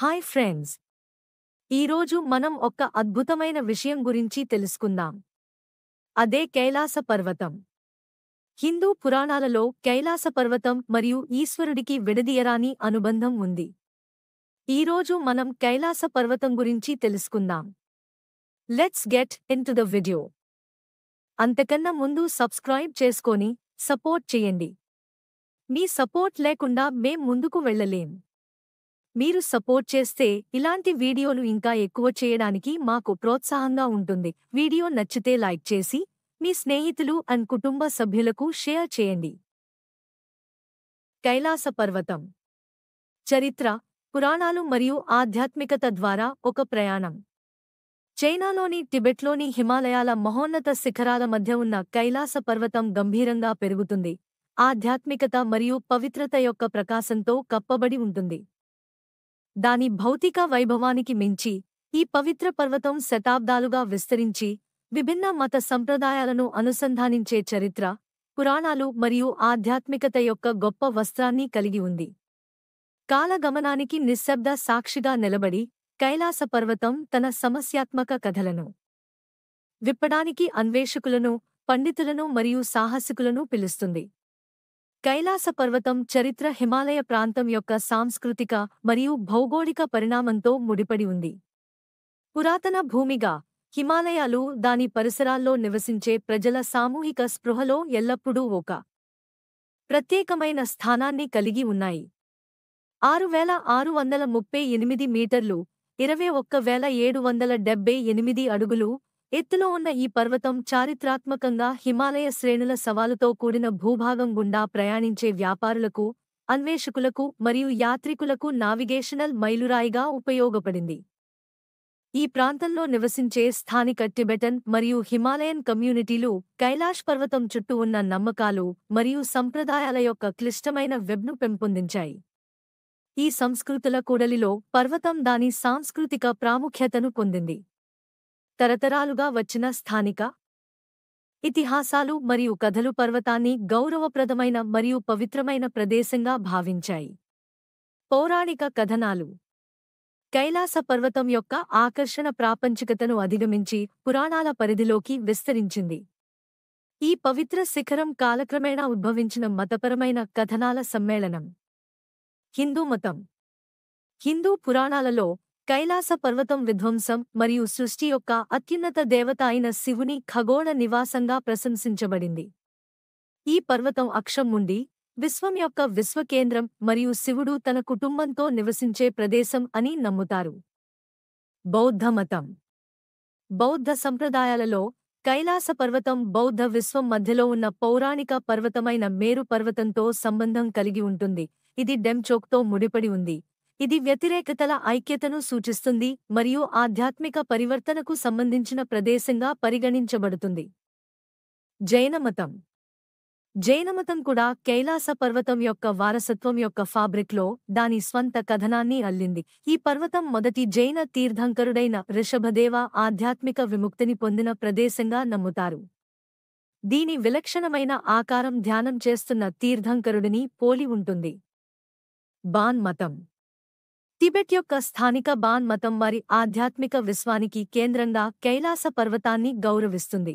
hi friends ఈరోజు మనం ఒక అద్భుతమైన విషయం గురించి తెలుసుకుందాం అదే కైలాస పర్వతం హిందూ పురాణాలలో కైలాస పర్వతం మరియు ఈశ్వరుడికి విడదీయరాని అనుబంధం ఉంది ఈరోజు మనం కైలాస పర్వతం గురించి తెలుసుకుందాం let's get into the video అంతకన్నా ముందు సబ్స్క్రైబ్ చేసుకొని సపోర్ట్ చేయండి మీ సపోర్ట్ లేకుండా మేం ముందుకు వెళ్ళలేం మీరు సపోర్ట్ చేస్తే ఇలాంటి వీడియోలు ఇంకా ఎక్కువ చేయడానికి మాకు ప్రోత్సాహంగా ఉంటుంది వీడియో నచ్చితే లైక్ చేసి మీ స్నేహితులు అండ్ కుటుంబ సభ్యులకు షేర్ చేయండి కైలాస పర్వతం చరిత్ర పురాణాలు మరియు ఆధ్యాత్మికత ద్వారా ఒక ప్రయాణం చైనాలోని టిబెట్లోని హిమాలయాల మహోన్నత శిఖరాల మధ్య ఉన్న కైలాస పర్వతం గంభీరంగా పెరుగుతుంది ఆధ్యాత్మికత మరియు పవిత్రత యొక్క ప్రకాశంతో కప్పబడి ఉంటుంది దాని భౌతిక వైభవానికి మించి ఈ పవిత్ర పర్వతం శతాబ్దాలుగా విస్తరించి విభిన్న మత సంప్రదాయాలను అనుసంధానించే చరిత్ర పురాణాలు మరియు ఆధ్యాత్మికత యొక్క గొప్ప వస్త్రాన్ని కలిగి ఉంది కాలగమనానికి నిశ్శబ్ద సాక్షిగా నిలబడి కైలాస పర్వతం తన సమస్యాత్మక కథలను విప్పడానికి అన్వేషకులను పండితులను మరియు సాహసికులను పిలుస్తుంది కైలాస పర్వతం చరిత్ర హిమాలయ ప్రాంతం యొక్క సాంస్కృతిక మరియు భౌగోళిక పరిణామంతో ముడిపడి ఉంది పురాతన భూమిగా హిమాలయాలు దాని పరిసరాల్లో నివసించే ప్రజల సామూహిక స్పృహలో ఎల్లప్పుడూ ఒక ప్రత్యేకమైన స్థానాన్ని కలిగి ఉన్నాయి ఆరు వేల ఆరు వందల ముప్పై ఎనిమిది మీటర్లు ఇరవై ఒక్క వేల ఏడు వందల డెబ్బై ఎనిమిది అడుగులు ఎత్తులో ఉన్న ఈ పర్వతం చారిత్రాత్మకంగా హిమాలయ శ్రేణుల సవాలుతో కూడిన భూభాగం గుండా ప్రయాణించే వ్యాపారులకు అన్వేషకులకు మరియు యాత్రికులకు నావిగేషనల్ మైలురాయిగా ఉపయోగపడింది ఈ ప్రాంతంలో నివసించే స్థానిక టిబెటన్ మరియు హిమాలయన్ కమ్యూనిటీలు కైలాష్ పర్వతం చుట్టూ ఉన్న నమ్మకాలు మరియు సంప్రదాయాల యొక్క క్లిష్టమైన వెబ్ను పెంపొందించాయి ఈ సంస్కృతుల కూడలిలో పర్వతం దాని సాంస్కృతిక ప్రాముఖ్యతను పొందింది తరతరాలుగా వచ్చిన స్థానిక ఇతిహాసాలు మరియు కథలు పర్వతాన్ని గౌరవప్రదమైన మరియు పవిత్రమైన ప్రదేశంగా భావించాయి పౌరాణిక కథనాలు కైలాస పర్వతం యొక్క ఆకర్షణ ప్రాపంచికతను అధిగమించి పురాణాల పరిధిలోకి విస్తరించింది ఈ పవిత్ర శిఖరం కాలక్రమేణా ఉద్భవించిన మతపరమైన కథనాల సమ్మేళనం హిందూ మతం హిందూ పురాణాలలో కైలాస పర్వతం విధ్వంసం మరియు సృష్టి యొక్క అత్యున్నత దేవత అయిన శివుని ఖగోళ నివాసంగా ప్రశంసించబడింది ఈ పర్వతం అక్షం ఉండి విశ్వం యొక్క విశ్వకేంద్రం మరియు శివుడు తన కుటుంబంతో నివసించే ప్రదేశం అని నమ్ముతారు బౌద్ధమతం బౌద్ధ సంప్రదాయాలలో కైలాస పర్వతం బౌద్ధ విశ్వం మధ్యలో ఉన్న పౌరాణిక పర్వతమైన మేరు పర్వతంతో సంబంధం కలిగి ఉంటుంది ఇది డెమ్చోక్తో ముడిపడి ఉంది ఇది వ్యతిరేకతల ఐక్యతను సూచిస్తుంది మరియు ఆధ్యాత్మిక పరివర్తనకు సంబంధించిన ప్రదేశంగా పరిగణించబడుతుంది జైనమతం జైనమతం కూడా కైలాస పర్వతం యొక్క వారసత్వం యొక్క ఫాబ్రిక్లో దాని స్వంత కథనాన్ని అల్లింది ఈ పర్వతం మొదటి జైన తీర్థంకరుడైన రిషభదేవ ఆధ్యాత్మిక విముక్తిని పొందిన ప్రదేశంగా నమ్ముతారు దీని విలక్షణమైన ఆకారం ధ్యానం చేస్తున్న తీర్థంకరుడిని పోలి ఉంటుంది బాన్ మతం టిబెట్ యొక్క స్థానిక బాన్ మతం వారి ఆధ్యాత్మిక విశ్వానికి కేంద్రంగా కైలాస పర్వతాన్ని గౌరవిస్తుంది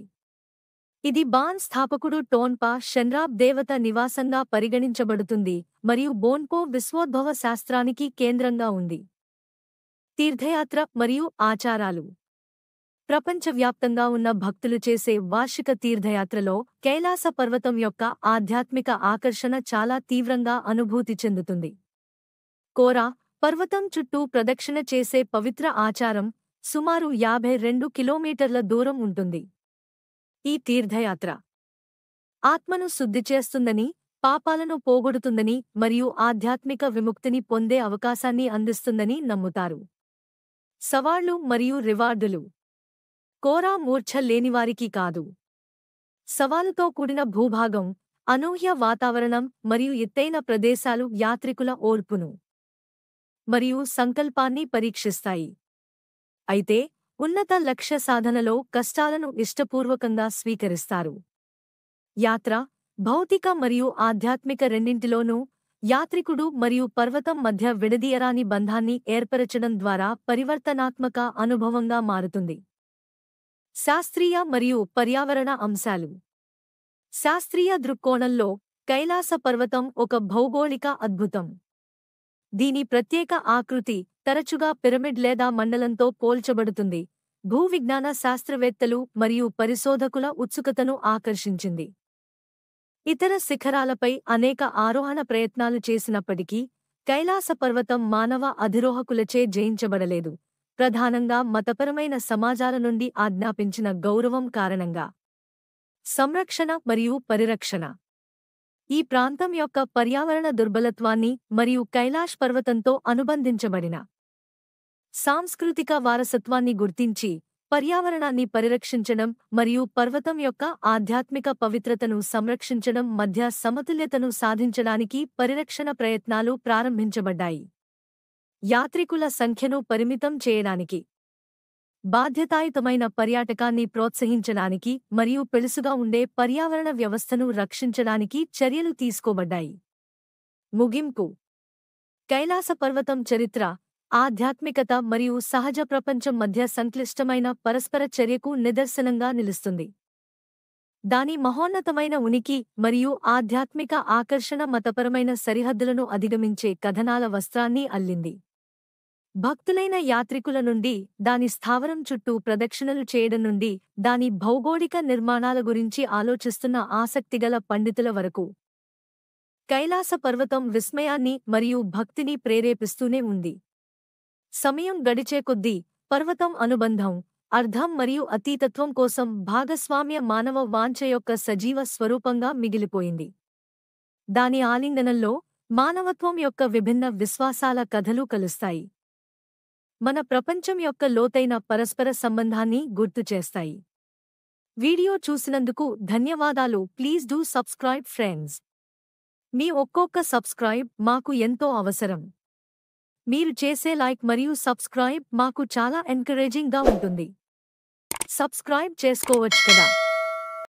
ఇది బాన్ స్థాపకుడు టోన్పా షన్రాబ్ దేవత నివాసంగా పరిగణించబడుతుంది మరియు బోన్పో విశ్వోద్భవ శాస్త్రానికి కేంద్రంగా ఉంది తీర్థయాత్ర మరియు ఆచారాలు ప్రపంచవ్యాప్తంగా ఉన్న భక్తులు చేసే వార్షిక తీర్థయాత్రలో కైలాస పర్వతం యొక్క ఆధ్యాత్మిక ఆకర్షణ చాలా తీవ్రంగా అనుభూతి చెందుతుంది కోరా పర్వతం చుట్టూ ప్రదక్షిణ చేసే పవిత్ర ఆచారం సుమారు యాభై రెండు కిలోమీటర్ల దూరం ఉంటుంది ఈ తీర్థయాత్ర ఆత్మను శుద్ధి చేస్తుందని పాపాలను పోగొడుతుందని మరియు ఆధ్యాత్మిక విముక్తిని పొందే అవకాశాన్ని అందిస్తుందని నమ్ముతారు సవాళ్లు మరియు రివార్డులు కోరా మూర్ఛ లేనివారికి కాదు సవాలుతో కూడిన భూభాగం అనూహ్య వాతావరణం మరియు ఎత్తైన ప్రదేశాలు యాత్రికుల ఓర్పును మరియు సంకల్పాన్ని పరీక్షిస్తాయి అయితే ఉన్నత లక్ష్య సాధనలో కష్టాలను ఇష్టపూర్వకంగా స్వీకరిస్తారు యాత్ర భౌతిక మరియు ఆధ్యాత్మిక రెండింటిలోనూ యాత్రికుడు మరియు పర్వతం మధ్య విడదీయరాని బంధాన్ని ఏర్పరచడం ద్వారా పరివర్తనాత్మక అనుభవంగా మారుతుంది శాస్త్రీయ మరియు పర్యావరణ అంశాలు శాస్త్రీయ దృక్కోణంలో కైలాస పర్వతం ఒక భౌగోళిక అద్భుతం దీని ప్రత్యేక ఆకృతి తరచుగా పిరమిడ్ లేదా మండలంతో పోల్చబడుతుంది భూవిజ్ఞాన శాస్త్రవేత్తలు మరియు పరిశోధకుల ఉత్సుకతను ఆకర్షించింది ఇతర శిఖరాలపై అనేక ఆరోహణ ప్రయత్నాలు చేసినప్పటికీ కైలాస పర్వతం మానవ అధిరోహకులచే జయించబడలేదు ప్రధానంగా మతపరమైన సమాజాల నుండి ఆజ్ఞాపించిన గౌరవం కారణంగా సంరక్షణ మరియు పరిరక్షణ ఈ ప్రాంతం యొక్క పర్యావరణ దుర్బలత్వాన్ని మరియు కైలాష్ పర్వతంతో అనుబంధించబడిన సాంస్కృతిక వారసత్వాన్ని గుర్తించి పర్యావరణాన్ని పరిరక్షించడం మరియు పర్వతం యొక్క ఆధ్యాత్మిక పవిత్రతను సంరక్షించడం మధ్య సమతుల్యతను సాధించడానికి పరిరక్షణ ప్రయత్నాలు ప్రారంభించబడ్డాయి యాత్రికుల సంఖ్యను పరిమితం చేయడానికి బాధ్యతాయుతమైన పర్యాటకాన్ని ప్రోత్సహించడానికి మరియు పెలుసుగా ఉండే పర్యావరణ వ్యవస్థను రక్షించడానికి చర్యలు తీసుకోబడ్డాయి ముగింపు కైలాస పర్వతం చరిత్ర ఆధ్యాత్మికత మరియు సహజ ప్రపంచం మధ్య సంక్లిష్టమైన పరస్పర చర్యకు నిదర్శనంగా నిలుస్తుంది దాని మహోన్నతమైన ఉనికి మరియు ఆధ్యాత్మిక ఆకర్షణ మతపరమైన సరిహద్దులను అధిగమించే కథనాల వస్త్రాన్ని అల్లింది భక్తులైన యాత్రికుల నుండి దాని స్థావరం చుట్టూ ప్రదక్షిణలు చేయడం నుండి దాని భౌగోళిక నిర్మాణాల గురించి ఆలోచిస్తున్న ఆసక్తిగల పండితుల వరకు కైలాస పర్వతం విస్మయాన్ని మరియు భక్తిని ప్రేరేపిస్తూనే ఉంది సమయం గడిచే కొద్దీ పర్వతం అనుబంధం అర్థం మరియు అతీతత్వం కోసం భాగస్వామ్య మానవ వాంఛ యొక్క సజీవ స్వరూపంగా మిగిలిపోయింది దాని ఆలింగనంలో మానవత్వం యొక్క విభిన్న విశ్వాసాల కథలు కలుస్తాయి మన ప్రపంచం యొక్క లోతైన పరస్పర సంబంధాన్ని గుర్తు చేస్తాయి వీడియో చూసినందుకు ధన్యవాదాలు ప్లీజ్ డూ సబ్స్క్రైబ్ ఫ్రెండ్స్ మీ ఒక్కొక్క సబ్స్క్రైబ్ మాకు ఎంతో అవసరం మీరు చేసే లైక్ మరియు సబ్స్క్రైబ్ మాకు చాలా ఎన్కరేజింగ్గా ఉంటుంది సబ్స్క్రైబ్ చేసుకోవచ్చు కదా